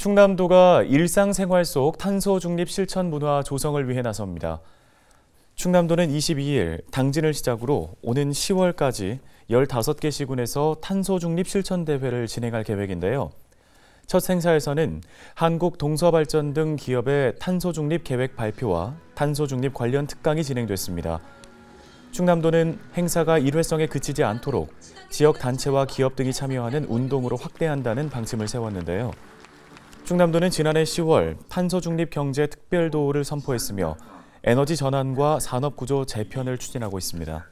충남도가 일상생활 속 탄소 중립 실천 문화 조성을 위해 나섭니다. 충남도는 22일 당진을 시작으로 오는 10월까지 15개 시군에서 탄소 중립 실천 대회를 진행할 계획인데요. 첫 행사에서는 한국 동서발전 등 기업의 탄소 중립 계획 발표와 탄소 중립 관련 특강이 진행됐습니다. 충남도는 행사가 일회성에 그치지 않도록 지역 단체와 기업 등이 참여하는 운동으로 확대한다는 방침을 세웠는데요. 충남도는 지난해 10월 탄소중립경제특별도를 선포했으며 에너지 전환과 산업구조 재편을 추진하고 있습니다.